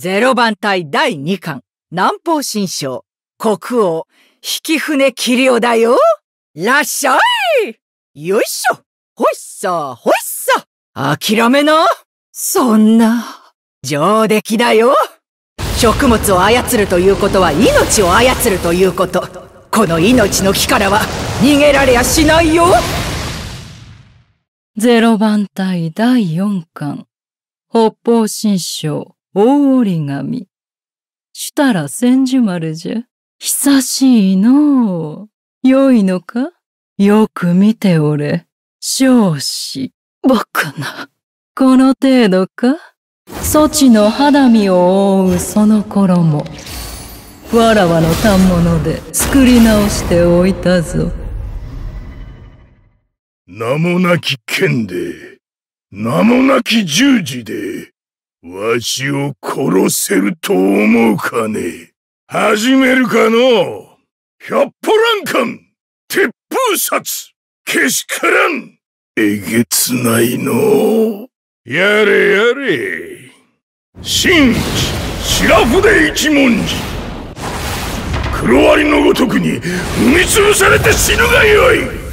ゼロ番隊第2巻、南方新章、国王、引船切りだよらっしゃいよいしょほいっさほいっさ諦めなそんな、上出来だよ食物を操るということは命を操るということ。この命の木からは逃げられやしないよゼロ番隊第4巻、北方新章、大折紙。したら千寿丸じゃ。久しいのう。良いのかよく見ておれ。少子。バカな。この程度かそちの肌身を覆うその衣。わらわの反物で作り直しておいたぞ。名もなき剣で、名もなき十字で。わしを殺せると思うかね始めるかの百歩乱艦鉄風殺けしからんえげつないのやれやれ新規白筆一文字黒アリのごとくに踏みつぶされて死ぬがよい